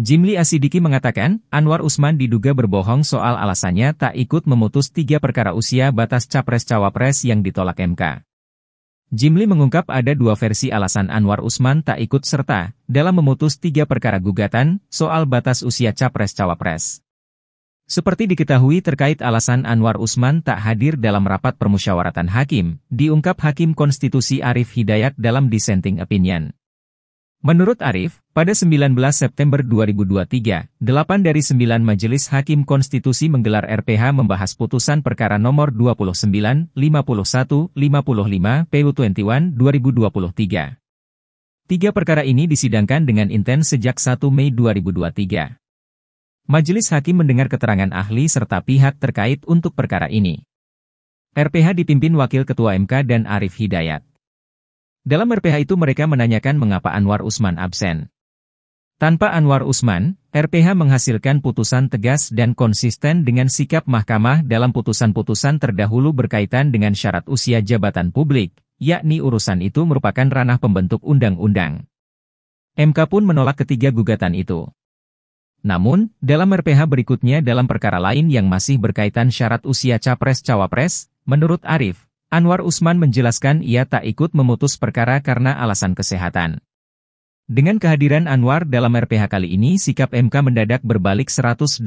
Jimli Asidiki mengatakan, Anwar Usman diduga berbohong soal alasannya tak ikut memutus tiga perkara usia batas capres-cawapres yang ditolak MK. Jimli mengungkap ada dua versi alasan Anwar Usman tak ikut serta dalam memutus tiga perkara gugatan soal batas usia capres-cawapres. Seperti diketahui terkait alasan Anwar Usman tak hadir dalam rapat permusyawaratan hakim, diungkap Hakim Konstitusi Arif Hidayat dalam dissenting opinion. Menurut Arif, pada 19 September 2023, 8 dari 9 Majelis Hakim Konstitusi menggelar RPH membahas putusan perkara nomor 29, 51, 55, PU21, 2023. Tiga perkara ini disidangkan dengan intens sejak 1 Mei 2023. Majelis Hakim mendengar keterangan ahli serta pihak terkait untuk perkara ini. RPH dipimpin Wakil Ketua MK dan Arif Hidayat. Dalam RPH itu mereka menanyakan mengapa Anwar Usman absen. Tanpa Anwar Usman, RPH menghasilkan putusan tegas dan konsisten dengan sikap mahkamah dalam putusan-putusan terdahulu berkaitan dengan syarat usia jabatan publik, yakni urusan itu merupakan ranah pembentuk undang-undang. MK pun menolak ketiga gugatan itu. Namun, dalam RPH berikutnya dalam perkara lain yang masih berkaitan syarat usia capres-cawapres, menurut Arif, Anwar Usman menjelaskan ia tak ikut memutus perkara karena alasan kesehatan. Dengan kehadiran Anwar dalam RPH kali ini sikap MK mendadak berbalik 180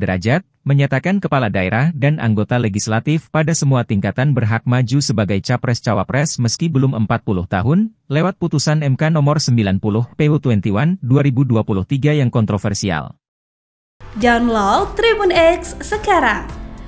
derajat, menyatakan kepala daerah dan anggota legislatif pada semua tingkatan berhak maju sebagai capres-cawapres meski belum 40 tahun, lewat putusan MK nomor 90 PU21 2023 yang kontroversial. Download Tribun X sekarang